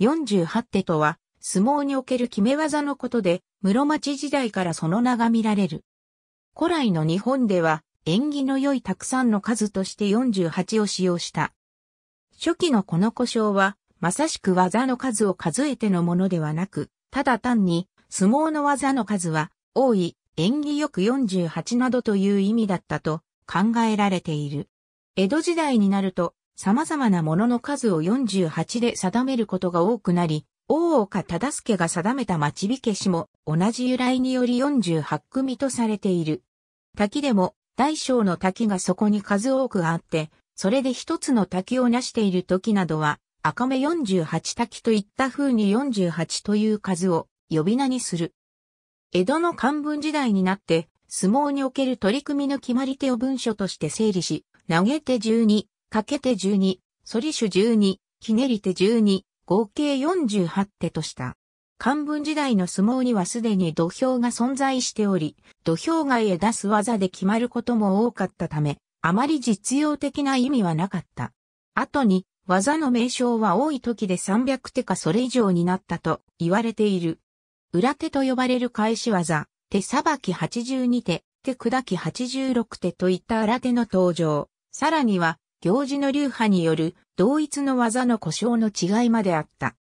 48手とは、相撲における決め技のことで、室町時代からその名が見られる。古来の日本では、縁起の良いたくさんの数として48を使用した。初期のこの故障は、まさしく技の数を数えてのものではなく、ただ単に、相撲の技の数は、多い、縁起よく48などという意味だったと考えられている。江戸時代になると、様々なものの数を48で定めることが多くなり、大岡忠助が定めた町火消しも同じ由来により48組とされている。滝でも大小の滝がそこに数多くあって、それで一つの滝を成している時などは、赤目48滝といった風に48という数を呼び名にする。江戸の漢文時代になって、相撲における取り組みの決まり手を文書として整理し、投げ手12、かけて12、リりュ12、ひねりて12、合計48手とした。漢文時代の相撲にはすでに土俵が存在しており、土俵外へ出す技で決まることも多かったため、あまり実用的な意味はなかった。後に、技の名称は多い時で300手かそれ以上になったと言われている。裏手と呼ばれる返し技、手さばき82手、手砕き86手といった裏手の登場。さらには、行事の流派による同一の技の故障の違いまであった。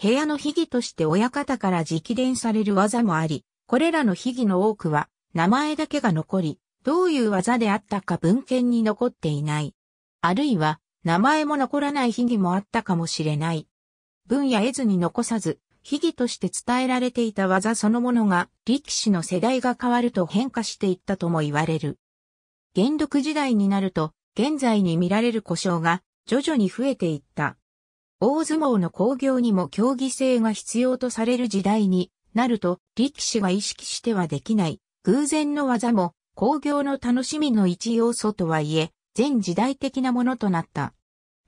部屋の秘技として親方から直伝される技もあり、これらの秘技の多くは名前だけが残り、どういう技であったか文献に残っていない。あるいは名前も残らない秘技もあったかもしれない。文や絵図に残さず、秘技として伝えられていた技そのものが力士の世代が変わると変化していったとも言われる。元禄時代になると現在に見られる故障が徐々に増えていった。大相撲の興行にも競技性が必要とされる時代になると力士が意識してはできない偶然の技も興行の楽しみの一要素とはいえ全時代的なものとなった。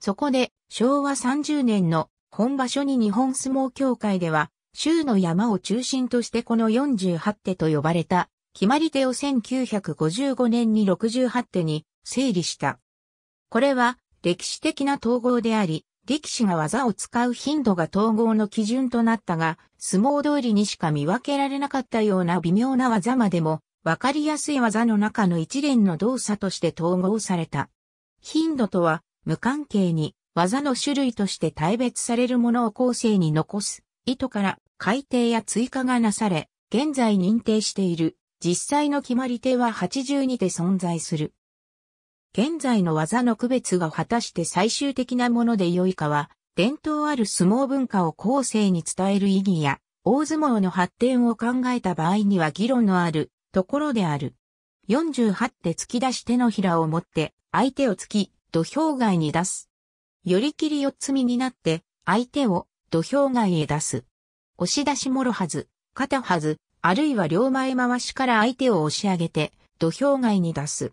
そこで昭和30年の本場所に日本相撲協会では州の山を中心としてこの48手と呼ばれた決まり手を1955年に68手に整理した。これは歴史的な統合であり、力士が技を使う頻度が統合の基準となったが、相撲通りにしか見分けられなかったような微妙な技までも、わかりやすい技の中の一連の動作として統合された。頻度とは、無関係に、技の種類として大別されるものを後世に残す、意図から改定や追加がなされ、現在認定している、実際の決まり手は82で存在する。現在の技の区別が果たして最終的なもので良いかは、伝統ある相撲文化を後世に伝える意義や、大相撲の発展を考えた場合には議論のあるところである。48手突き出し手のひらを持って相手を突き土俵外に出す。寄り切り四つ身になって相手を土俵外へ出す。押し出しもろはず、肩はず、あるいは両前回しから相手を押し上げて土俵外に出す。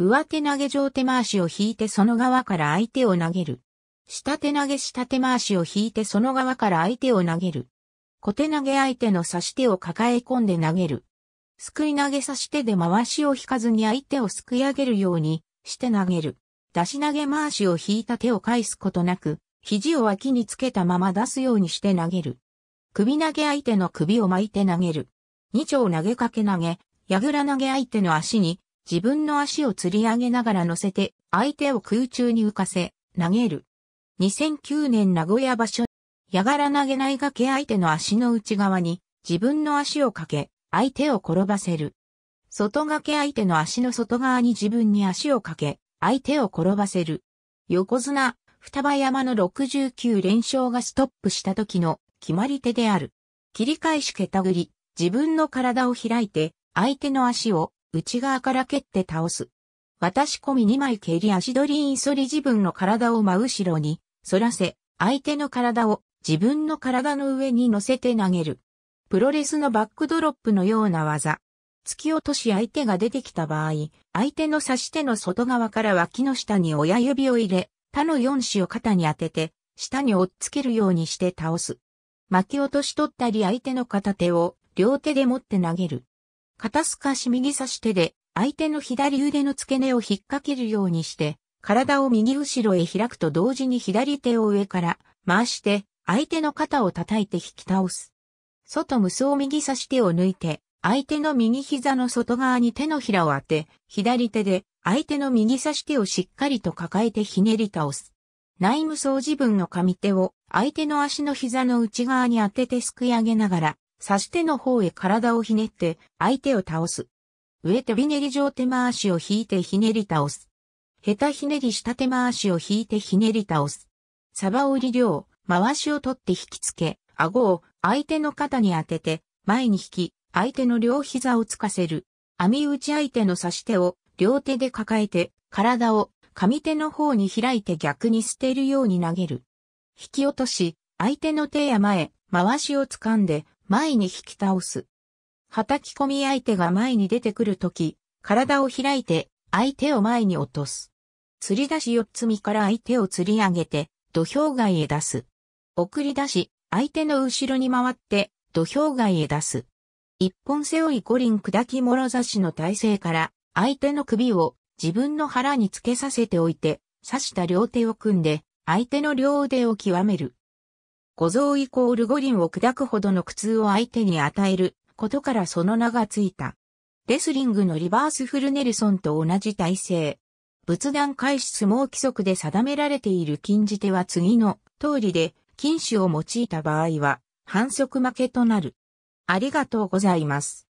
上手投げ上手回しを引いてその側から相手を投げる。下手投げ下手回しを引いてその側から相手を投げる。小手投げ相手の差し手を抱え込んで投げる。すくい投げ差し手で回しを引かずに相手をすくい上げるようにして投げる。出し投げ回しを引いた手を返すことなく、肘を脇につけたまま出すようにして投げる。首投げ相手の首を巻いて投げる。二丁投げかけ投げ、矢倉投げ相手の足に自分の足を吊り上げながら乗せて、相手を空中に浮かせ、投げる。2009年名古屋場所、やがら投げないがけ相手の足の内側に、自分の足をかけ、相手を転ばせる。外掛け相手の足の外側に自分に足をかけ、相手を転ばせる。横綱、双葉山の69連勝がストップした時の決まり手である。切り返し桁たぐり、自分の体を開いて、相手の足を内側から蹴って倒す。私込み2枚蹴り足取りインソリ自分の体を真後ろに、反らせ、相手の体を自分の体の上に乗せて投げる。プロレスのバックドロップのような技。突き落とし相手が出てきた場合、相手の差し手の外側から脇の下に親指を入れ、他の4子を肩に当てて、下に押っつけるようにして倒す。巻き落とし取ったり相手の片手を両手で持って投げる。肩透かし右差し手で、相手の左腕の付け根を引っ掛けるようにして、体を右後ろへ開くと同時に左手を上から回して、相手の肩を叩いて引き倒す。外無双右差し手を抜いて、相手の右膝の外側に手のひらを当て、左手で相手の右差し手をしっかりと抱えてひねり倒す。内無双自分の上手を相手の足の膝の内側に当ててすくい上げながら、指し手の方へ体をひねって相手を倒す。上手びねり上手回しを引いてひねり倒す。下手ひねり下手回しを引いてひねり倒す。サバ折り量、回しを取って引きつけ、顎を相手の肩に当てて前に引き、相手の両膝をつかせる。網打ち相手の差し手を両手で抱えて、体を上手の方に開いて逆に捨てるように投げる。引き落とし、相手の手や前、回しを掴んで、前に引き倒す。叩き込み相手が前に出てくるとき、体を開いて相手を前に落とす。釣り出し四つ身から相手を釣り上げて土俵外へ出す。送り出し、相手の後ろに回って土俵外へ出す。一本背負い五輪砕き諸差しの体勢から相手の首を自分の腹につけさせておいて刺した両手を組んで相手の両腕を極める。五蔵イコール五輪を砕くほどの苦痛を相手に与えることからその名がついた。レスリングのリバースフルネルソンと同じ体制。仏壇開始相撲規則で定められている禁じ手は次の通りで、禁止を用いた場合は、反則負けとなる。ありがとうございます。